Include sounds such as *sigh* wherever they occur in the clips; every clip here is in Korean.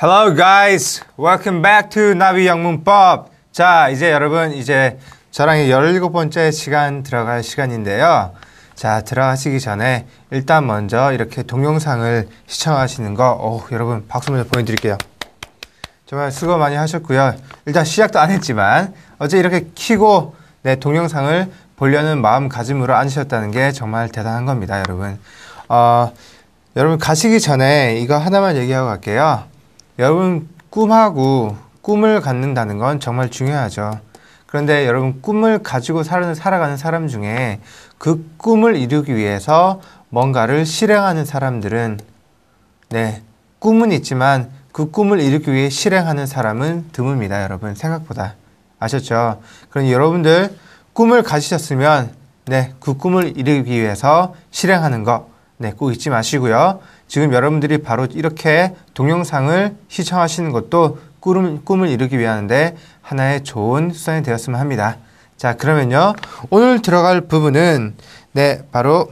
Hello guys, welcome back to 나비 영문법. 자, 이제 여러분 이제 저랑의 17번째 시간 들어갈 시간인데요. 자, 들어가시기 전에 일단 먼저 이렇게 동영상을 시청하시는 거, 오, 여러분 박수 먼저 보내드릴게요 정말 수고 많이 하셨고요. 일단 시작도 안 했지만 어제 이렇게 키고 내 동영상을 보려는 마음가짐으로 앉으셨다는 게 정말 대단한 겁니다, 여러분. 어, 여러분 가시기 전에 이거 하나만 얘기하고 갈게요. 여러분 꿈하고 꿈을 갖는다는 건 정말 중요하죠. 그런데 여러분 꿈을 가지고 살아가는 사람 중에 그 꿈을 이루기 위해서 뭔가를 실행하는 사람들은 네, 꿈은 있지만 그 꿈을 이루기 위해 실행하는 사람은 드뭅니다, 여러분. 생각보다. 아셨죠? 그럼 여러분들 꿈을 가지셨으면 네, 그 꿈을 이루기 위해서 실행하는 거 네, 꼭 잊지 마시고요. 지금 여러분들이 바로 이렇게 동영상을 시청하시는 것도 꿈을, 꿈을 이루기 위하는데 하나의 좋은 수단이 되었으면 합니다. 자, 그러면요. 오늘 들어갈 부분은 네, 바로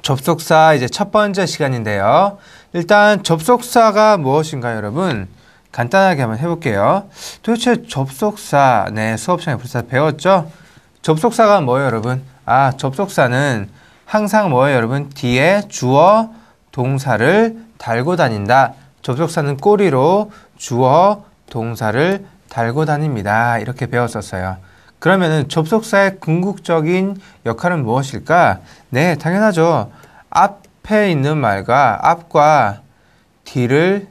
접속사 이제 첫 번째 시간인데요. 일단 접속사가 무엇인가요, 여러분? 간단하게 한번 해볼게요. 도대체 접속사, 네, 수업 시간에 벌써 배웠죠? 접속사가 뭐예요, 여러분? 아, 접속사는 항상 뭐예요, 여러분? 뒤에 주어 동사를 달고 다닌다. 접속사는 꼬리로 주어 동사를 달고 다닙니다. 이렇게 배웠었어요. 그러면은 접속사의 궁극적인 역할은 무엇일까? 네, 당연하죠. 앞에 있는 말과 앞과 뒤를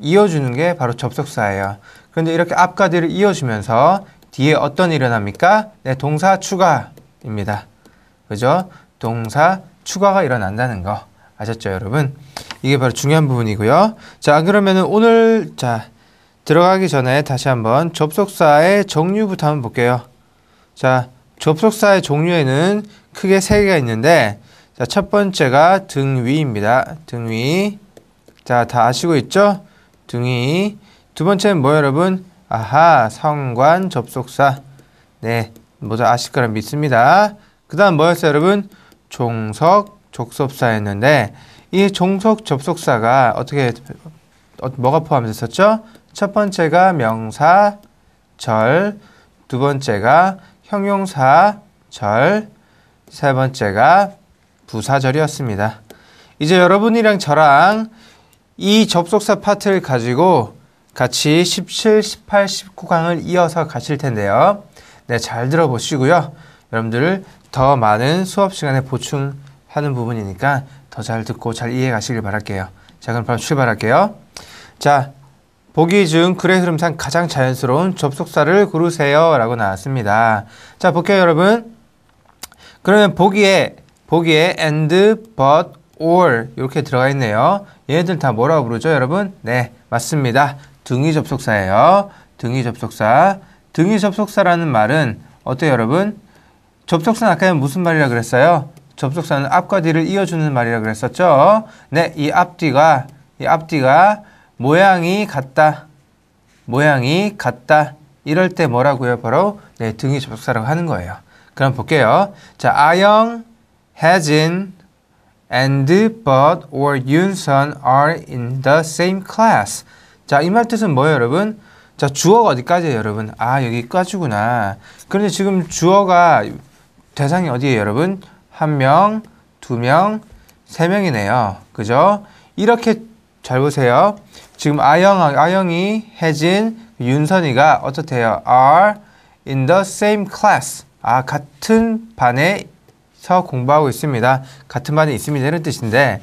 이어주는 게 바로 접속사예요. 그런데 이렇게 앞과 뒤를 이어주면서 뒤에 어떤 일이 일어납니까? 네, 동사 추가입니다. 그죠? 동사 추가가 일어난다는 거 아셨죠 여러분? 이게 바로 중요한 부분이고요. 자 그러면은 오늘 자 들어가기 전에 다시 한번 접속사의 종류부터 한번 볼게요. 자 접속사의 종류에는 크게 세 개가 있는데 자첫 번째가 등위입니다. 등위 자 다 아시고 있죠? 등위 두 번째는 뭐 여러분? 아하 성관 접속사 네 모두 아실 거라 믿습니다. 그 다음 뭐였어요 여러분? 종석, 접속사였는데 이종석 접속사가 어떻게 어, 뭐가 포함됐었죠? 첫 번째가 명사, 절, 두 번째가 형용사, 절, 세 번째가 부사절이었습니다. 이제 여러분이랑 저랑 이 접속사 파트를 가지고 같이 17, 18, 19강을 이어서 가실 텐데요. 네, 잘 들어보시고요. 여러분들 더 많은 수업 시간에 보충하는 부분이니까 더 잘 듣고 잘 이해가시길 바랄게요. 자, 그럼 바로 출발할게요. 자, 보기 중 글의 흐름상 가장 자연스러운 접속사를 고르세요. 라고 나왔습니다. 자, 볼게요, 여러분. 그러면 보기에, 보기에 and, but, or 이렇게 들어가 있네요. 얘네들 다 뭐라고 부르죠, 여러분? 네, 맞습니다. 등위 접속사예요. 등위 접속사. 등위 접속사라는 말은 어때요, 여러분? 접속사는 아까 무슨 말이라 그랬어요? 접속사는 앞과 뒤를 이어주는 말이라 그랬었죠? 네, 이 앞뒤가, 이 앞뒤가 모양이 같다. 모양이 같다. 이럴 때 뭐라고요? 바로 네, 등이 접속사라고 하는 거예요. 그럼 볼게요. 자, 아영, 혜진, and, but, or 윤선 are in the same class. 자, 이 말 뜻은 뭐예요, 여러분? 자, 주어가 어디까지예요, 여러분? 아, 여기까지구나. 그런데 지금 주어가 대상이 어디에 여러분? 한 명, 두 명, 세 명이네요. 그죠? 이렇게 잘 보세요. 지금 아영, 아영이, 혜진, 윤선이가 어떻대요? are in the same class. 아, 같은 반에서 공부하고 있습니다. 같은 반에 있습니다. 이런 뜻인데,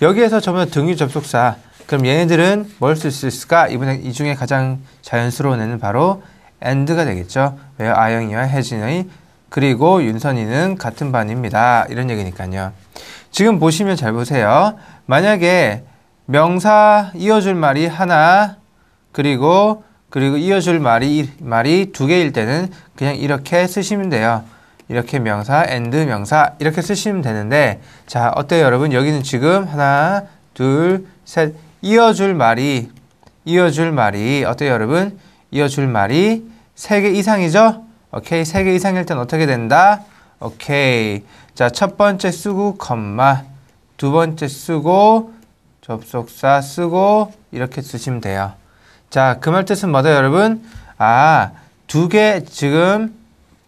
여기에서 전부 등유 접속사. 그럼 얘네들은 뭘 쓸 수 있을까? 이번에 이 중에 가장 자연스러운 애는 바로 and가 되겠죠. 왜요? 아영이와 혜진의 그리고 윤선이는 같은 반입니다. 이런 얘기니까요. 지금 보시면 잘 보세요. 만약에 명사 이어줄 말이 하나, 그리고 그리고 이어줄 말이 말이 두 개일 때는 그냥 이렇게 쓰시면 돼요. 이렇게 명사, and 명사 이렇게 쓰시면 되는데 자 어때요 여러분 여기는 지금 하나, 둘, 셋 이어줄 말이 이어줄 말이 어때요 여러분 이어줄 말이 세 개 이상이죠? 오케이. 세 개 이상일 땐 어떻게 된다? 오케이. 자, 첫 번째 쓰고 컴마. 두 번째 쓰고 접속사 쓰고 이렇게 쓰시면 돼요. 자, 그 말 뜻은 뭐다, 여러분? 아, 두 개, 지금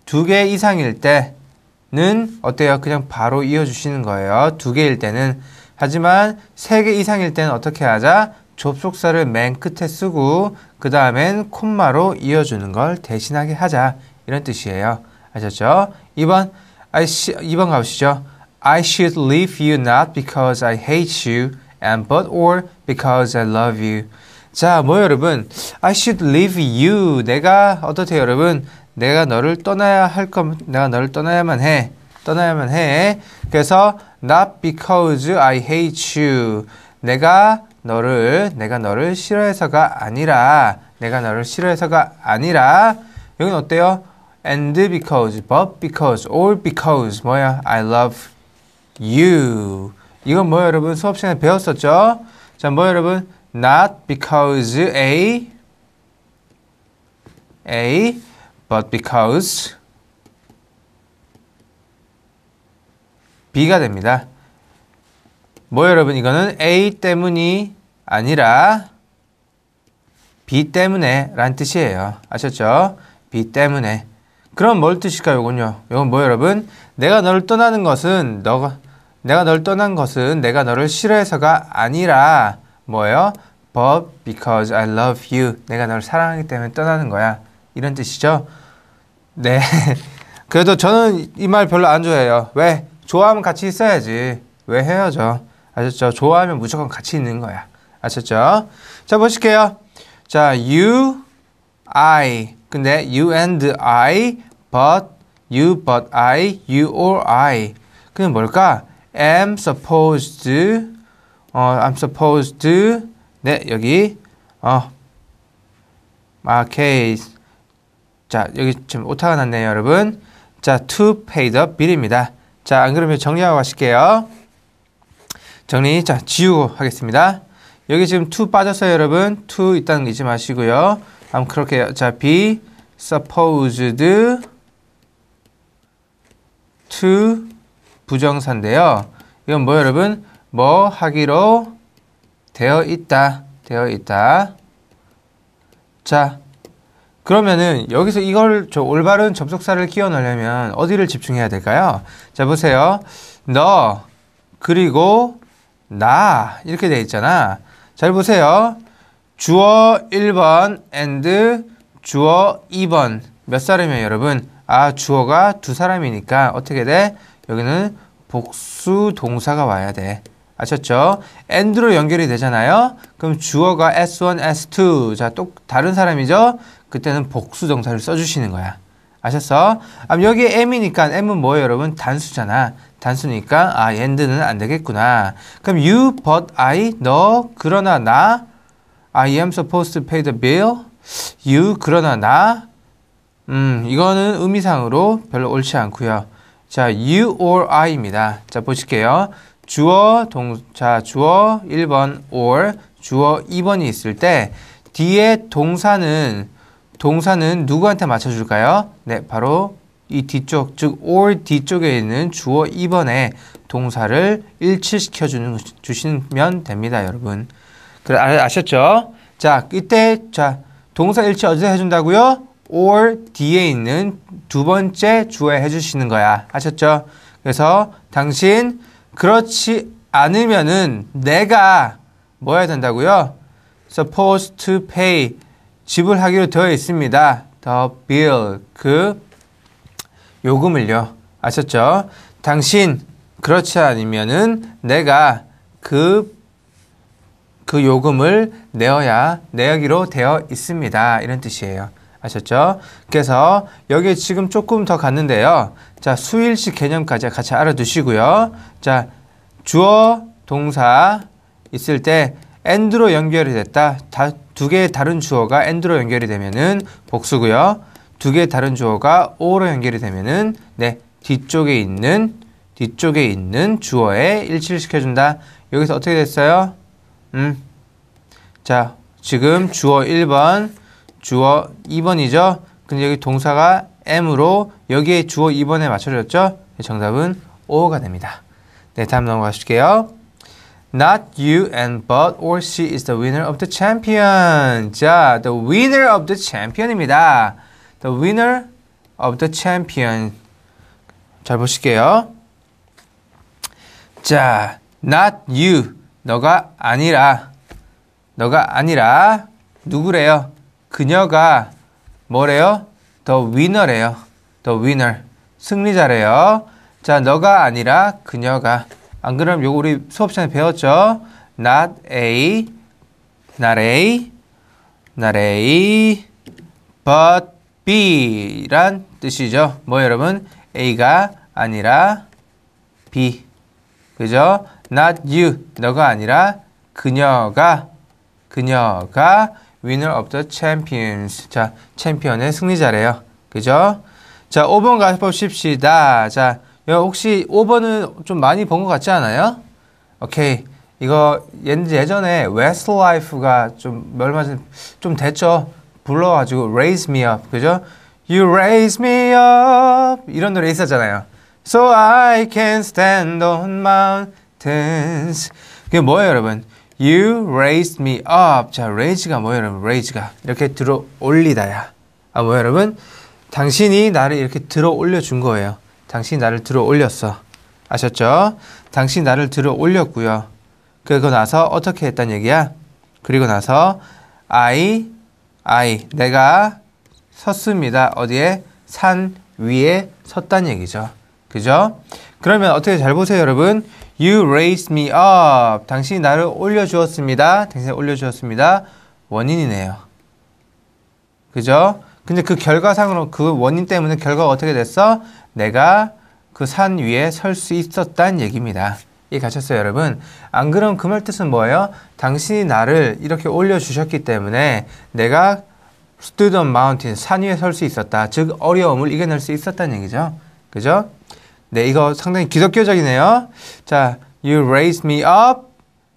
두 개 이상일 때는 어때요? 그냥 바로 이어주시는 거예요. 두 개일 때는. 하지만 세 개 이상일 때는 어떻게 하자? 접속사를 맨 끝에 쓰고, 그 다음엔 콤마로 이어주는 걸 대신하게 하자. 이런 뜻이에요. 아셨죠? 2번, I, 2번 가보시죠. I should leave you not because I hate you, and but or because I love you. 자, 뭐 여러분, I should leave you. 내가 어떻게 여러분? 내가 너를 떠나야 할 거, 내가 너를 떠나야만 해. 떠나야만 해. 그래서 not because I hate you. 내가 너를 내가 너를 싫어해서가 아니라 내가 너를 싫어해서가 아니라 여기는 어때요? and because, but because, or because 뭐야? I love you. 이건 뭐 여러분? 수업 시간에 배웠었죠? 자, 뭐 여러분? Not because A A but because B가 됩니다. 뭐 여러분 이거는 A 때문이 아니라 B 때문에 라는 뜻이에요. 아셨죠? B 때문에 그럼 뭘 뜻일까 요건요? 요건 뭐 여러분? 내가 너를 떠나는 것은 너가 내가 너를 떠난 것은 내가 너를 싫어해서가 아니라 뭐예요? But because I love you. 내가 너를 사랑하기 때문에 떠나는 거야. 이런 뜻이죠. 네. *laughs* 그래도 저는 이 말 별로 안 좋아해요. 왜? 좋아하면 같이 있어야지. 왜 헤어져? 아셨죠? 좋아하면 무조건 같이 있는 거야. 아셨죠? 자, 보실게요. 자, you I 근데 you and I, but you, but I, you or I 그는 뭘까? am supposed 어, I'm supposed 네 여기 어 아, 케이스 자 여기 지금 오타가 났네요 여러분 자 to pay the bill입니다 자안 그러면 정리하고 가실게요 정리 자 지우고 하겠습니다 여기 지금 to 빠졌어요 여러분 to 있다는 거 잊지 마시고요 아, 그렇게 자, be supposed to 부정사인데요. 이건 뭐 여러분? 뭐 하기로 되어 있다. 되어 있다. 자, 그러면은 여기서 이걸 저 올바른 접속사를 끼워 넣으려면 어디를 집중해야 될까요? 자, 보세요. 너, 그리고 나. 이렇게 돼 있잖아. 잘 보세요. 주어 1번 and 주어 2번 몇 사람이에요 여러분? 아 주어가 두 사람이니까 어떻게 돼? 여기는 복수 동사가 와야 돼 아셨죠? and로 연결이 되잖아요 그럼 주어가 s1, s2 자 또 다른 사람이죠? 그때는 복수 동사를 써주시는 거야 아셨어? 아, 여기 m이니까 m은 뭐예요 여러분? 단수잖아 단수니까 아 and는 안 되겠구나 그럼 you, but, I, 너, 그러나, 나 I am supposed to pay the bill. you 그러나 나 음, 이거는 의미상으로 별로 옳지 않고요. 자, you or I입니다. 자, 보실게요. 주어 동 자, 주어 1번 or 주어 2번이 있을 때 뒤에 동사는 동사는 누구한테 맞춰 줄까요? 네, 바로 이 뒤쪽 즉 or 뒤쪽에 있는 주어 2번에 동사를 일치시켜 주 주시면 됩니다, 여러분. 그래 아, 아셨죠? 자 이때 자 동사 일치 어디서 해준다고요? or 뒤에 있는 두 번째 주어에 해주시는 거야. 아셨죠? 그래서 당신 그렇지 않으면은 내가 뭐 해야 된다고요? supposed to pay 지불하기로 되어 있습니다. the bill 그 요금을요. 아셨죠? 당신 그렇지 않으면은 내가 그그 요금을 내어야 내역기로 되어 있습니다. 이런 뜻이에요. 아셨죠? 그래서 여기에 지금 조금 더 갔는데요. 자, 수일식 개념까지 같이 알아두시고요. 자, 주어, 동사 있을 때 and로 연결이 됐다. 다, 두 개의 다른 주어가 and로 연결이 되면은 복수고요. 두 개의 다른 주어가 o로 연결이 되면은 네, 뒤쪽에 있는 뒤쪽에 있는 주어에 일치를 시켜준다. 여기서 어떻게 됐어요? 음. 자, 지금 주어 1번, 주어 2번이죠? 근데 여기 동사가 M으로 여기에 주어 2번에 맞춰졌죠? 정답은 O가 됩니다. 네, 다음 넘어가실게요. Not you and but or she is the winner of the champion. 자, the winner of the champion입니다. The winner of the champion. 잘 보실게요. 자, not you. 너가 아니라 너가 아니라 누구래요? 그녀가 뭐래요? 더 위너래요. 더 위너. 승리자래요. 자, 너가 아니라 그녀가. 안 그럼 요거 우리 수업 시간에 배웠죠? not a not a not a but b란 뜻이죠. 뭐 여러분? a가 아니라 b. 그죠? not you 너가 아니라 그녀가 그녀가 winner of the champions 자 챔피언의 승리자래요 그죠? 자 5번 가서 봅시다 자 혹시 5번은 좀 많이 본 것 같지 않아요? 오케이 이거 예, 예전에 w e s t l i f e 가좀 얼마 전좀 에 됐죠 불러가지고 raise me up 그죠? You raise me up 이런 노래 있었잖아요 So I can stand on m o u n dance. 그게 뭐예요, 여러분? You raised me up. 자, raise가 뭐예요, 여러분? raise가. 이렇게 들어 올리다야. 아, 뭐예요, 여러분? 당신이 나를 이렇게 들어 올려준 거예요. 당신이 나를 들어 올렸어. 아셨죠? 당신이 나를 들어 올렸고요. 그리고 나서 어떻게 했단 얘기야? 그리고 나서 I, I, 내가 섰습니다. 어디에? 산 위에 섰단 얘기죠. 그죠? 그러면 어떻게 잘 보세요, 여러분? You raised me up. 당신이 나를 올려주었습니다. 당신이 올려주었습니다. 원인이네요. 그죠? 근데 그 결과상으로 그 원인 때문에 결과가 어떻게 됐어? 내가 그 산 위에 설 수 있었단 얘기입니다. 이해가셨어요, 여러분? 안 그럼 그 말 뜻은 뭐예요? 당신이 나를 이렇게 올려주셨기 때문에 내가 stood on mountain, 산 위에 설 수 있었다. 즉, 어려움을 이겨낼 수 있었다는 얘기죠. 그죠? 네, 이거 상당히 기독교적이네요. 자, You r a i s e me up,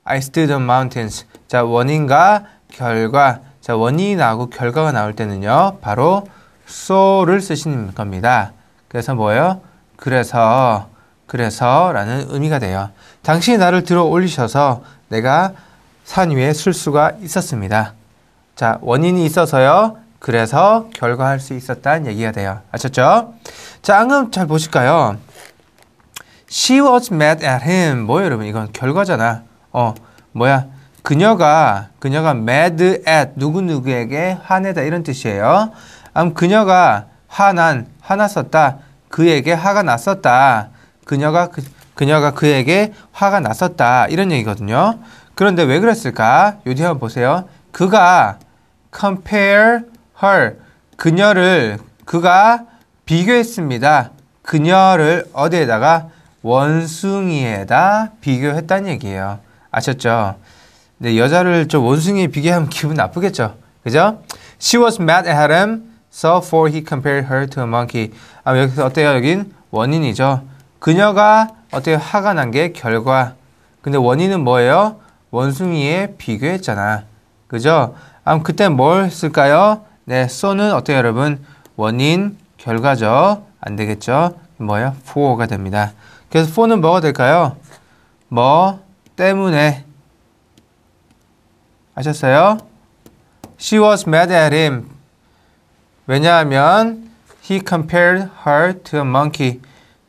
I stood on mountains. 자, 원인과 결과. 자, 원인이 나오고 결과가 나올 때는요, 바로 so를 쓰시는 겁니다. 그래서 뭐예요? 그래서, 그래서 라는 의미가 돼요. 당신이 나를 들어 올리셔서 내가 산 위에 쓸수가 있었습니다. 자, 원인이 있어서요. 그래서 결과할 수 있었다는 얘기가 돼요. 아셨죠? 자, 앙금 잘 보실까요? She was mad at him. 뭐 여러분 이건 결과잖아. 어 뭐야? 그녀가 그녀가 mad at 누구 누구에게 화내다 이런 뜻이에요. 암 그녀가 화난 화났었다. 그에게 화가 났었다. 그녀가 그, 그녀가 그에게 화가 났었다. 이런 얘기거든요. 그런데 왜 그랬을까? 요디 한번 보세요. 그가 compare her 그녀를 그가 비교했습니다. 그녀를 어디에다가 원숭이에다 비교했다는 얘기예요. 아셨죠? 근데 여자를 저 원숭이 비교하면 기분 나쁘겠죠. 그죠? She was mad at him, so for he compared her to a monkey. 아, 여기서 어때요? 여긴 원인이죠. 그녀가 어떻게 화가 난 게 결과. 근데 원인은 뭐예요? 원숭이에 비교했잖아. 그죠? 아, 그때 뭘 쓸까요? 네, so는 어때요, 여러분? 원인, 결과죠. 안 되겠죠? 뭐예요? for가 됩니다. 그래서 for는 뭐가 될까요? 뭐 때문에 아셨어요? She was mad at him. 왜냐하면 he compared her to a monkey.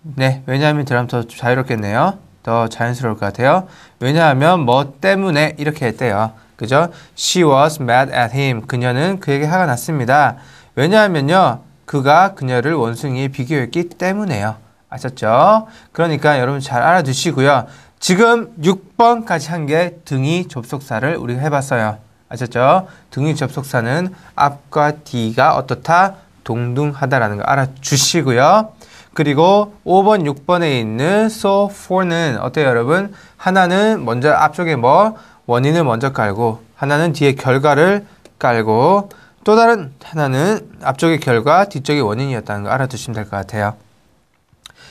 네, 왜냐하면 드럼 더 자유롭겠네요. 더 자연스러울 것 같아요. 왜냐하면 뭐 때문에 이렇게 했대요. 그죠? She was mad at him. 그녀는 그에게 화가 났습니다. 왜냐하면요. 그가 그녀를 원숭이에 비교했기 때문에요. 아셨죠? 그러니까 여러분 잘 알아두시고요. 지금 6번까지 한 게 등이 접속사를 우리가 해봤어요. 아셨죠? 등이 접속사는 앞과 뒤가 어떻다? 동등하다라는 거 알아주시고요. 그리고 5번, 6번에 있는 so for는 어때요, 여러분? 하나는 먼저 앞쪽에 뭐 원인을 먼저 깔고 하나는 뒤에 결과를 깔고 또 다른 하나는 앞쪽의 결과, 뒤쪽의 원인이었다는 거 알아두시면 될 것 같아요.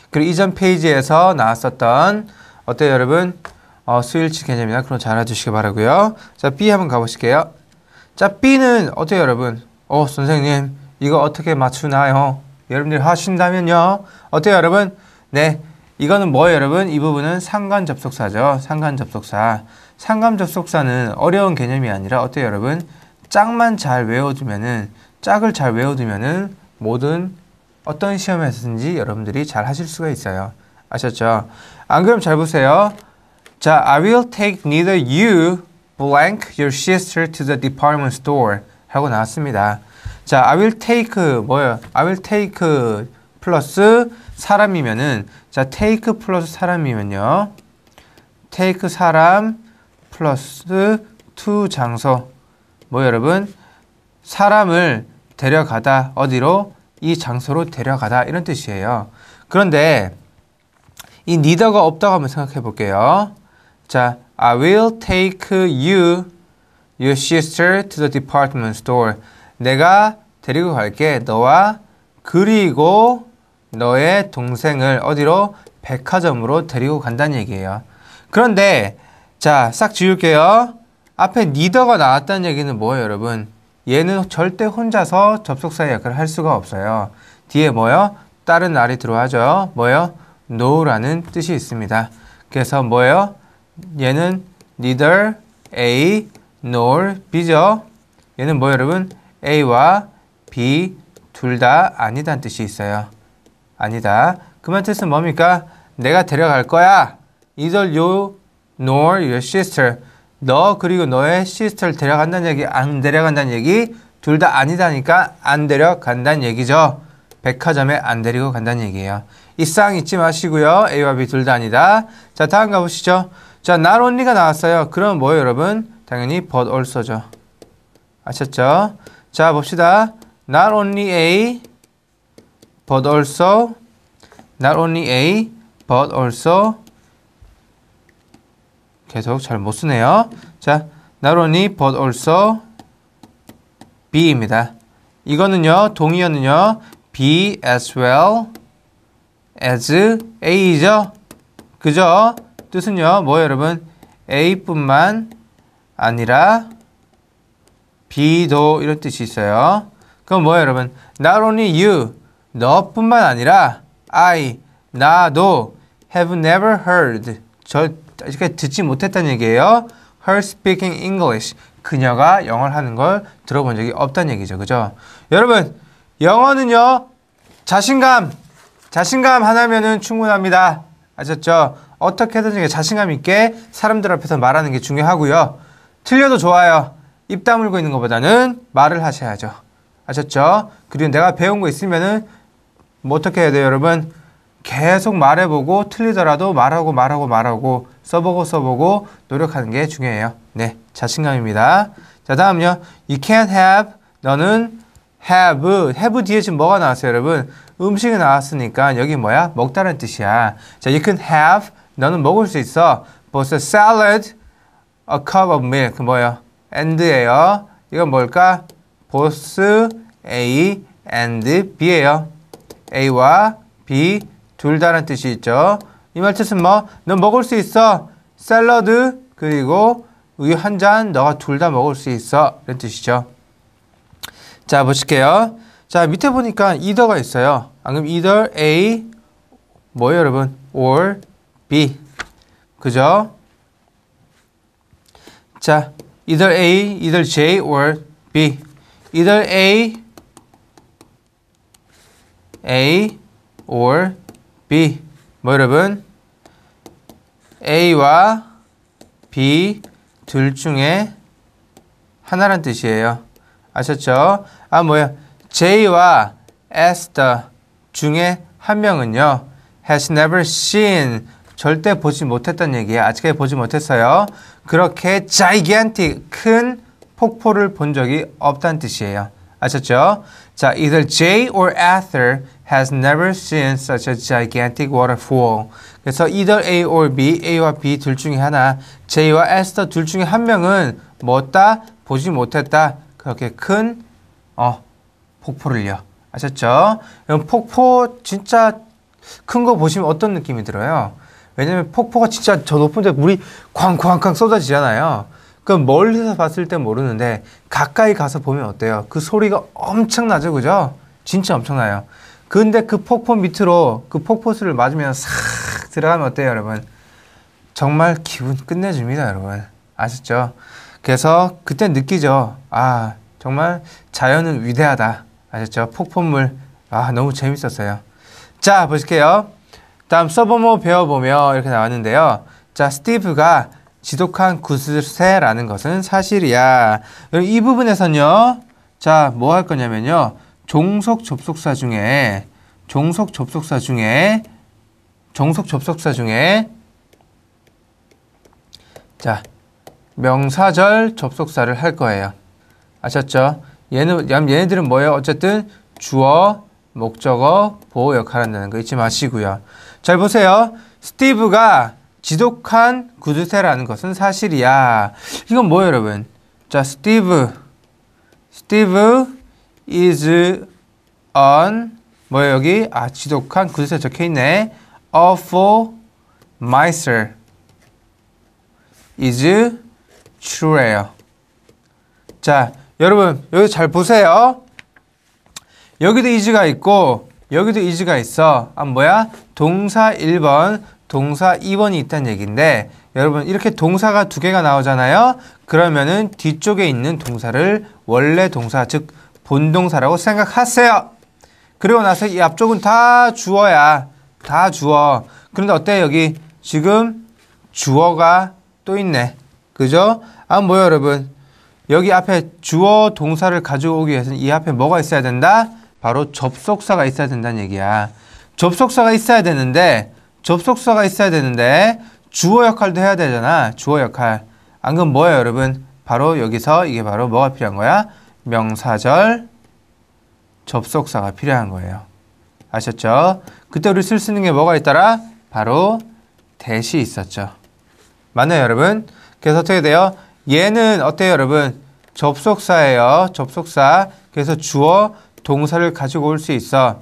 그리고 이전 페이지에서 나왔었던 어때요 여러분? 어, 수일치 개념이나 그런 잘 알아주시기 바라고요. 자, B 한번 가보실게요. 자, B는 어때요 여러분? 어, 선생님 이거 어떻게 맞추나요? 여러분들 하신다면요. 어때요 여러분? 네, 이거는 뭐예요 여러분? 이 부분은 상관접속사죠. 상관접속사. 상관접속사는 어려운 개념이 아니라 어때요 여러분? 짝만 잘 외워두면은 짝을 잘 외워두면은 모든 어떤 시험에서든지 여러분들이 잘 하실 수가 있어요. 아셨죠? 안 그럼 잘 보세요. 자, I will take neither you blank your sister to the department store 하고 나왔습니다. 자, I will take 뭐예요? I will take 플러스 사람이면은 자, take 플러스 사람이면요. take 사람 플러스 to 장소. 뭐 여러분? 사람을 데려가다 어디로? 이 장소로 데려가다 이런 뜻이에요. 그런데 이 neither가 없다고 한번 생각해 볼게요. 자, I will take you, your sister to the department store. 내가 데리고 갈게. 너와 그리고 너의 동생을 어디로? 백화점으로 데리고 간다는 얘기예요. 그런데 자, 싹 지울게요. 앞에 n e e r 가 나왔다는 얘기는 뭐예요, 여러분? 얘는 절대 혼자서 접속사 역할을 할 수가 없어요. 뒤에 뭐요? 다른 날이 들어와죠. 뭐요? no라는 뜻이 있습니다. 그래서 뭐예요? 얘는 neither A nor B죠. 얘는 뭐예요, 여러분? A와 B 둘 다 아니다는 뜻이 있어요. 아니다. 그만 뜻은 뭡니까? 내가 데려갈 거야. Either you nor your sister. 너 그리고 너의 시스터를 데려간다는 얘기 안 데려간다는 얘기 둘 다 아니다니까 안 데려간다는 얘기죠. 백화점에 안 데리고 간다는 얘기예요. 이 쌍 잊지 마시고요. A와 B 둘 다 아니다. 자 다음 가보시죠. 자 not only가 나왔어요. 그럼 뭐예요 여러분? 당연히 but also죠. 아셨죠? 자 봅시다. not only A but also not only A but also 계속 잘못 쓰네요. 자, not only but also be입니다. 이거는요, 동의어는요, be as well as a이죠. 그죠? 뜻은요, 뭐 여러분? a뿐만 아니라 b도 이런 뜻이 있어요. 그럼 뭐 여러분? not only you, 너뿐만 아니라 I, 나도 have never heard, 저, 이렇게 듣지 못했다는 얘기예요. Her speaking English. 그녀가 영어를 하는 걸 들어본 적이 없다는 얘기죠. 그죠? 여러분, 영어는요. 자신감. 자신감 하나면은 충분합니다. 아셨죠? 어떻게든 자신감 있게 사람들 앞에서 말하는 게 중요하고요. 틀려도 좋아요. 입 다물고 있는 것보다는 말을 하셔야죠. 아셨죠? 그리고 내가 배운 거 있으면은 뭐 어떻게 해야 돼요, 여러분? 계속 말해보고 틀리더라도 말하고 말하고 말하고 써보고 써보고 노력하는 게 중요해요. 네, 자신감입니다. 자, 다음요. You can't have. 너는 have. have 뒤에 지금 뭐가 나왔어요, 여러분? 음식이 나왔으니까 여기 뭐야? 먹다는 뜻이야. 자, you can have. 너는 먹을 수 있어. Both a salad, a cup of milk. 그 뭐예요? and예요. 이건 뭘까? both a and b예요. a와 b 둘 다라는 뜻이 있죠. 이말 뜻은 뭐? 너 먹을 수 있어. 샐러드 그리고 우유 한잔 너가 둘 다 먹을 수 있어. 이런 뜻이죠. 자, 보실게요. 자, 밑에 보니까 either가 있어요. 방금 아, either A 뭐예요, 여러분? or B. 그죠? 자, either A, either J or B. either A A or B. 뭐 여러분? A와 B 둘 중에 하나란 뜻이에요. 아셨죠? 아, 뭐야. J와 Esther 중에 한 명은요. has never seen 절대 보지 못했던 얘기예요. 아직까지 보지 못했어요. 그렇게 gigantic 큰 폭포를 본 적이 없다는 뜻이에요. 아셨죠? 자, either Jay or Arthur has never seen such a gigantic waterfall. 그래서 either A or B, A와 B 둘 중에 하나, J와 에스터 둘 중에 한 명은 뭐다 보지 못했다. 그렇게 큰 어, 폭포를요. 아셨죠? 그럼 폭포 진짜 큰 거 보시면 어떤 느낌이 들어요? 왜냐면 폭포가 진짜 저 높은데 물이 쾅쾅쾅 쏟아지잖아요. 그럼 멀리서 봤을 땐 모르는데 가까이 가서 보면 어때요? 그 소리가 엄청나죠, 그죠? 진짜 엄청나요. 근데 그 폭포 밑으로 그 폭포수를 맞으면 싹 들어가면 어때요, 여러분? 정말 기분 끝내줍니다, 여러분. 아셨죠? 그래서 그때 느끼죠. 아, 정말 자연은 위대하다. 아셨죠? 폭포물. 아, 너무 재밌었어요. 자, 보실게요. 다음 서버모 배워보며 이렇게 나왔는데요. 자, 스티브가 지독한 구슬새라는 것은 사실이야. 이 부분에서는요. 자, 뭐 할 거냐면요. 종속 접속사 중에 종속 접속사 중에 종속 접속사 중에 자 명사절 접속사를 할 거예요. 아셨죠? 얘는 얘네들은 뭐예요? 어쨌든 주어, 목적어, 보호 역할 한다는 거 잊지 마시고요. 잘 보세요. 스티브가 지독한 구두쇠라는 것은 사실이야. 이건 뭐예요, 여러분? 자, 스티브, 스티브 is on 뭐예요 여기 아 지독한 구조에 그 적혀 있네 awful miser is true예요. 자 여러분 여기 잘 보세요. 여기도 is가 있고 여기도 is가 있어. 아 뭐야 동사 1번 동사 2번이 있다는 얘기인데 여러분 이렇게 동사가 두 개가 나오잖아요. 그러면은 뒤쪽에 있는 동사를 원래 동사 즉 본동사라고 생각하세요. 그리고 나서 이 앞쪽은 다 주어야. 다 주어. 그런데 어때? 여기 지금 주어가 또 있네. 그죠? 아, 뭐요, 여러분? 여기 앞에 주어 동사를 가져오기 위해서는 이 앞에 뭐가 있어야 된다? 바로 접속사가 있어야 된다는 얘기야. 접속사가 있어야 되는데, 접속사가 있어야 되는데, 주어 역할도 해야 되잖아. 주어 역할. 안 그럼 뭐예요, 여러분? 바로 여기서 이게 바로 뭐가 필요한 거야? 명사절, 접속사가 필요한 거예요. 아셨죠? 그때 우리 쓸 수 있는 게 뭐가 있더라? 바로 대시 있었죠. 맞나요, 여러분? 그래서 어떻게 돼요? 얘는 어때요, 여러분? 접속사예요. 접속사. 그래서 주어, 동사를 가지고 올 수 있어.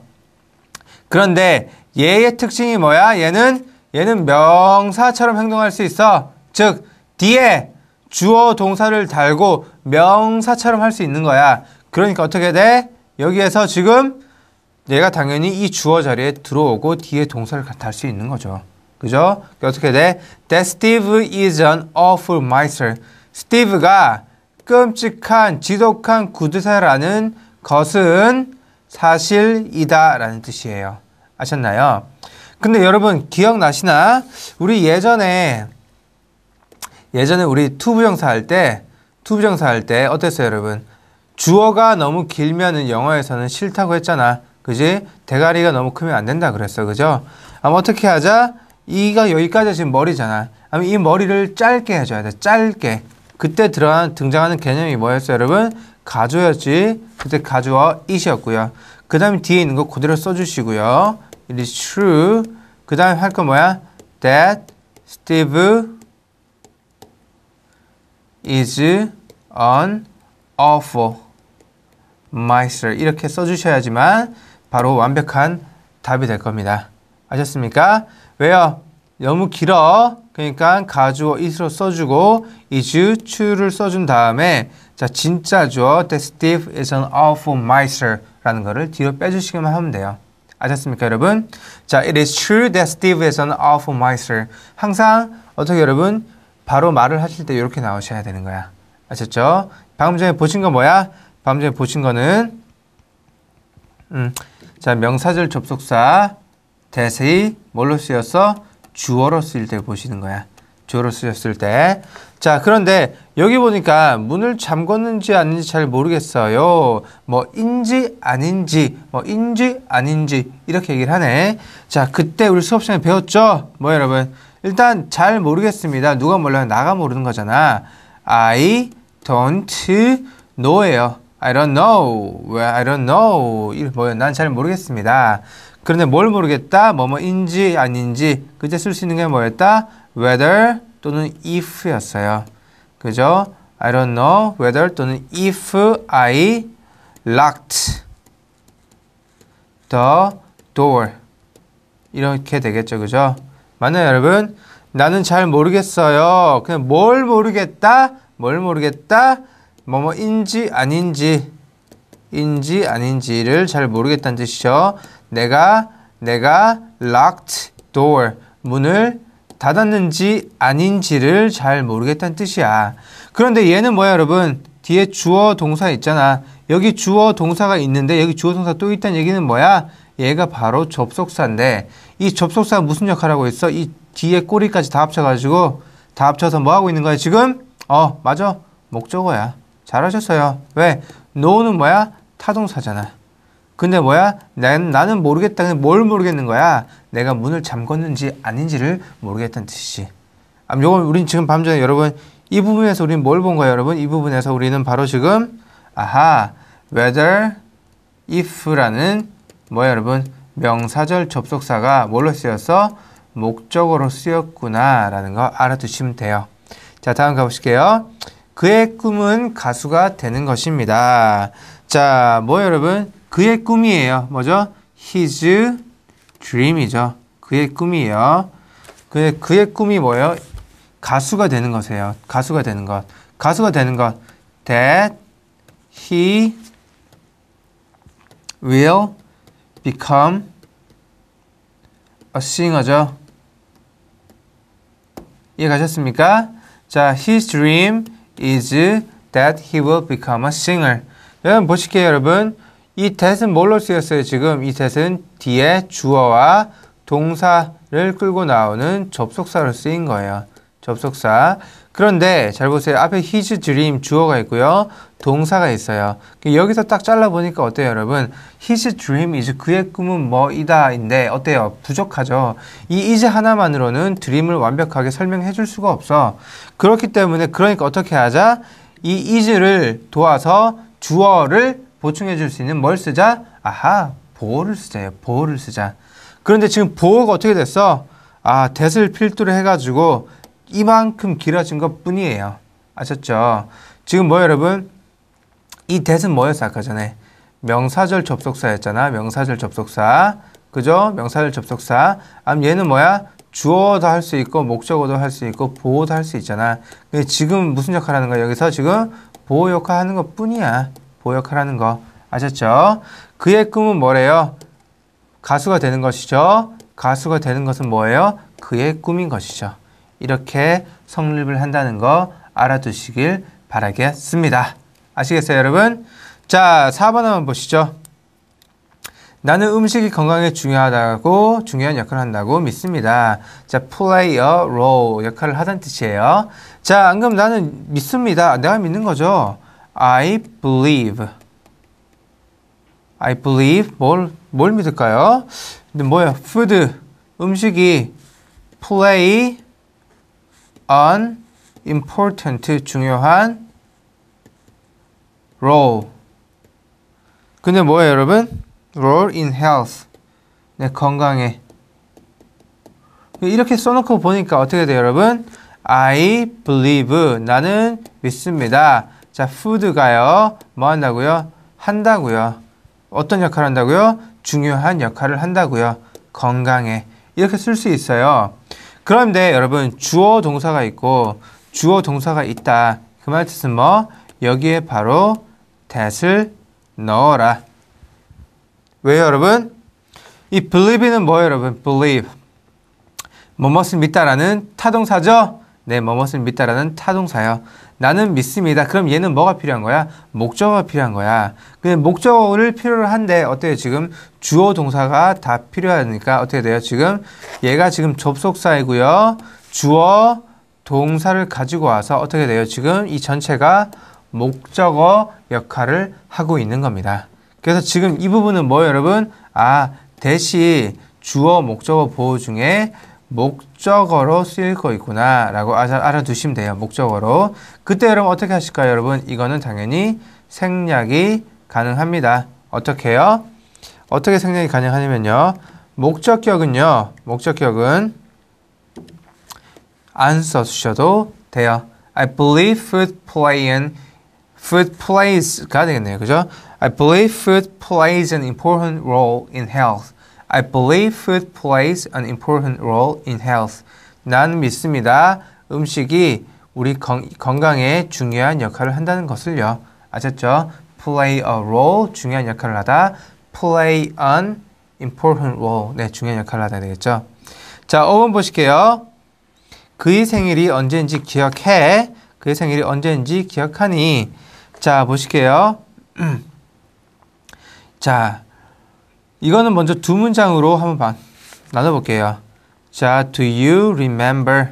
그런데 얘의 특징이 뭐야? 얘는 얘는 명사처럼 행동할 수 있어. 즉 뒤에 주어 동사를 달고 명사처럼 할 수 있는 거야. 그러니까 어떻게 돼? 여기에서 지금 얘가 당연히 이 주어 자리에 들어오고 뒤에 동사를 달 수 있는 거죠. 그죠? 그러니까 어떻게 돼? That 네, Steve is an awful miser. 스티브가 끔찍한, 지독한 구두사라는 것은 사실이다 라는 뜻이에요. 아셨나요? 근데 여러분 기억나시나? 우리 예전에 예전에 우리 투부정사 할 때 투부정사 할 때 어땠어요 여러분? 주어가 너무 길면은 영어에서는 싫다고 했잖아. 그지? 대가리가 너무 크면 안 된다 그랬어. 그죠? 아마 어떻게 하자? 이가 여기까지 지금 머리잖아. 아마 이 머리를 짧게 해줘야 돼. 짧게. 그때 들어간 등장하는 개념이 뭐였어요, 여러분? 가조였지. 그때 가조어이었고요그 다음에 뒤에 있는 거 그대로 써주시고요. It is true. 그 다음에 할 거 뭐야? That Steve is an awful miser 이렇게 써주셔야지만 바로 완벽한 답이 될 겁니다. 아셨습니까? 왜요? 너무 길어. 그러니까 가주어 is로 써주고 is true를 써준 다음에 자 진짜 주어 that Steve is an awful miser라는 거를 뒤로 빼주시기만 하면 돼요. 아셨습니까, 여러분? 자, it is true that Steve is an awful miser. 항상 어떻게 여러분 바로 말을 하실 때 이렇게 나오셔야 되는 거야. 아셨죠? 방금 전에 보신 거 뭐야? 방금 전에 보신 거는 음, 자 명사절 접속사 대세이 뭘로 쓰였어? 주어로 쓰일 때 보시는 거야. 주어로 쓰였을 때. 자 그런데 여기 보니까 문을 잠궜는지 아닌지 잘 모르겠어요. 뭐 인지 아닌지 뭐 인지 아닌지 이렇게 얘기를 하네. 자 그때 우리 수업 시간에 배웠죠? 뭐 여러분 일단 잘 모르겠습니다. 누가 몰라요? 나가 모르는 거잖아. I don't know예요. I don't know. 왜 I don't know? 이 뭐예요? 난 잘 모르겠습니다. 그런데 뭘 모르겠다? 뭐뭐인지 아닌지 그때 쓸 수 있는 게 뭐였다? whether 또는 if였어요. 그죠? I don't know whether 또는 if I locked the door 이렇게 되겠죠. 그죠? 맞나요, 여러분? 나는 잘 모르겠어요. 그냥 뭘 모르겠다? 뭘 모르겠다? 뭐뭐인지 아닌지 인지 아닌지를 잘 모르겠다는 뜻이죠. 내가 내가 locked door 문을 닫았는지 아닌지를 잘 모르겠다는 뜻이야. 그런데 얘는 뭐야, 여러분? 뒤에 주어 동사 있잖아. 여기 주어 동사가 있는데 여기 주어 동사 또 있다는 얘기는 뭐야? 얘가 바로 접속사인데 이 접속사가 무슨 역할하고 을 있어? 이 뒤에 꼬리까지 다 합쳐가지고 다 합쳐서 뭐 하고 있는 거야 지금? 어 맞아 목적어야 잘하셨어요 왜? 노는 뭐야? 타동사잖아 근데 뭐야? 난, 나는 모르겠다는 뭘 모르겠는 거야? 내가 문을 잠궜는지 아닌지를 모르겠다는 뜻이지 아, 요건 우린 지금 밤 전에 여러분 이 부분에서 우린 뭘본 거야 여러분? 이 부분에서 우리는 바로 지금 아하 whether if라는 뭐야 여러분? 명사절 접속사가 뭘로 쓰여서 목적으로 쓰였구나라는 거 알아두시면 돼요. 자, 다음 가보실게요. 그의 꿈은 가수가 되는 것입니다. 자, 뭐 여러분? 그의 꿈이에요. 뭐죠? His dream이죠. 그의 꿈이에요. 그의, 그의 꿈이 뭐예요? 가수가 되는 것이에요. 가수가 되는 것. 가수가 되는 것. That he will become a singer죠. 이해가셨습니까? 자, his dream is that he will become a singer. 여러분 보실게요, 여러분. 이 that은 뭘로 쓰였어요, 지금? 이 that은 뒤에 주어와 동사를 끌고 나오는 접속사로 쓰인 거예요. 접속사. 그런데 잘 보세요. 앞에 his dream 주어가 있고요. 동사가 있어요. 여기서 딱 잘라보니까 어때요, 여러분? His dream is 그의 꿈은 뭐이다인데 어때요? 부족하죠. 이 이제 하나만으로는 드림을 완벽하게 설명해 줄 수가 없어. 그렇기 때문에 그러니까 어떻게 하자? 이 is를 도와서 주어를 보충해 줄 수 있는 뭘 쓰자? 아하, 보호를 쓰자요. 보호를 쓰자. 그런데 지금 보호가 어떻게 됐어? 아, 대을 필두로 해가지고 이만큼 길어진 것 뿐이에요. 아셨죠? 지금 뭐 여러분? 이 대은 뭐였어? 아까 전에 명사절 접속사였잖아. 명사절 접속사. 그죠? 명사절 접속사. 암 얘는 뭐야? 주어도 할 수 있고 목적어도 할 수 있고 보호도 할 수 있잖아. 근데 지금 무슨 역할 하는 거야? 여기서 지금 보호 역할 하는 것 뿐이야. 보호 역할 하는 거. 아셨죠? 그의 꿈은 뭐래요? 가수가 되는 것이죠. 가수가 되는 것은 뭐예요? 그의 꿈인 것이죠. 이렇게 성립을 한다는 거 알아두시길 바라겠습니다. 아시겠어요, 여러분? 자, 4번 한번 보시죠. 나는 음식이 건강에 중요하다고 중요한 역할을 한다고 믿습니다. 자, play a role 역할을 하다는 뜻이에요. 자, 방금 나는 믿습니다. 내가 믿는 거죠. I believe. I believe 뭘, 뭘 믿을까요? 근데 뭐야? food 음식이 play an important 중요한 role. 근데 뭐예요, 여러분? role in health. 네, 건강에. 이렇게 써놓고 보니까 어떻게 돼요, 여러분? I believe. 나는 믿습니다. 자, food가요. 뭐 한다고요? 한다고요. 어떤 역할을 한다고요? 중요한 역할을 한다고요. 건강에. 이렇게 쓸 수 있어요. 그런데 여러분 주어 동사가 있고 주어 동사가 있다. 그 말 뜻은 뭐? 여기에 바로 that을 넣어라. 왜요 여러분? 이 believe는 뭐예요 여러분? believe. 뭐뭇을 믿다라는 타동사죠? 네, 뭐뭇을 믿다라는 타동사요. 나는 믿습니다. 그럼 얘는 뭐가 필요한 거야? 목적어가 필요한 거야. 근데 그 목적어를 필요로 한데 어때요? 지금 주어 동사가 다 필요하니까 어떻게 돼요? 지금 얘가 지금 접속사이고요. 주어 동사를 가지고 와서 어떻게 돼요? 지금 이 전체가 목적어 역할을 하고 있는 겁니다. 그래서 지금 이 부분은 뭐예요, 여러분? 아, 대시 주어 목적어 보호 중에 목적어로 쓰일 거 있구나 라고 알아두시면 돼요. 목적어로. 그때 여러분 어떻게 하실까요? 여러분 이거는 당연히 생략이 가능합니다. 어떻게 요 어떻게 생략이 가능하냐면요. 목적격은요. 목적격은 안 써주셔도 돼요. I believe food p l a y i n food plays가 되겠네요. 그죠? I believe food plays an important role in health. I believe food plays an important role in health. 난 믿습니다. 음식이 우리 건, 강에 중요한 역할을 한다는 것을요. 아셨죠? play a role 중요한 역할을 하다. play an important role 네, 중요한 역할을 하다 되겠죠. 자, 5번 보실게요. 그의 생일이 언제인지 기억해. 그의 생일이 언제인지 기억하니. 자, 보실게요. *clears throat* 자, 이거는 먼저 두 문장으로 한번 나눠볼게요. 자, do you remember?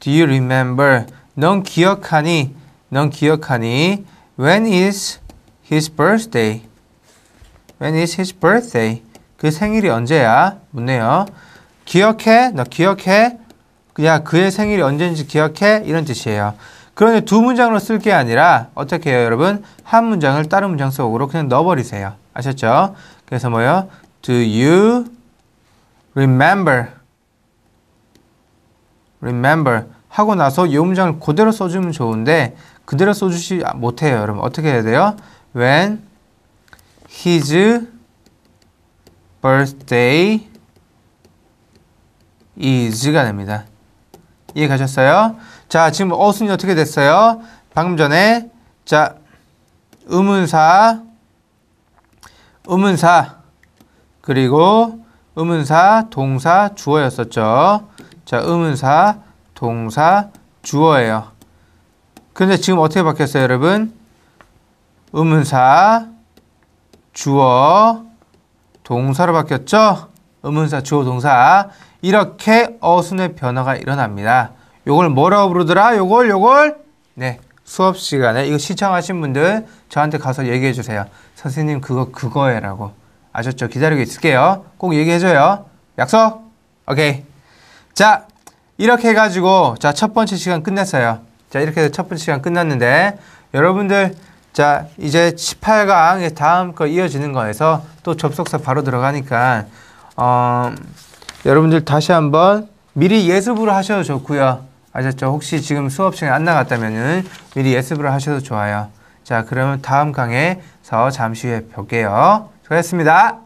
Do you remember? 넌 기억하니? 넌 기억하니? When is his birthday? When is his birthday? 그 생일이 언제야? 묻네요. 기억해? 너 기억해? 야, 그의 생일이 언제인지 기억해? 이런 뜻이에요. 그러니 두 문장으로 쓸 게 아니라 어떻게 해요 여러분? 한 문장을 다른 문장 속으로 그냥 넣어버리세요. 아셨죠? 그래서 뭐요? Do you remember? remember 하고 나서 이 문장을 그대로 써주면 좋은데 그대로 써주지 못해요 여러분 어떻게 해야 돼요? When his birthday is가 됩니다 이해 가셨어요? 자, 지금 어순이 어떻게 됐어요? 방금 전에 자, 의문사 의문사 그리고 의문사 동사 주어였었죠. 자, 의문사 동사 주어예요. 근데 지금 어떻게 바뀌었어요, 여러분? 의문사 주어 동사로 바뀌었죠? 의문사 주어 동사 이렇게 어순의 변화가 일어납니다. 요걸 뭐라고 부르더라? 요걸 요걸 네 수업 시간에 이거 시청하신 분들 저한테 가서 얘기해 주세요. 선생님 그거 그거예라고 아셨죠? 기다리고 있을게요. 꼭 얘기해 줘요. 약속. 오케이. 자 이렇게 해가지고 자 첫 번째 시간 끝냈어요. 자 이렇게 해서 첫 번째 시간 끝났는데 여러분들 자 이제 18강 다음 거 이어지는 거에서 또 접속사 바로 들어가니까 어, 여러분들 다시 한번 미리 예습으로 하셔도 좋고요. 아셨죠? 혹시 지금 수업 시간 에안 나갔다면은 미리 예습을 하셔도 좋아요. 자, 그러면 다음 강의에서 잠시 후에 뵐게요. 수고하셨습니다.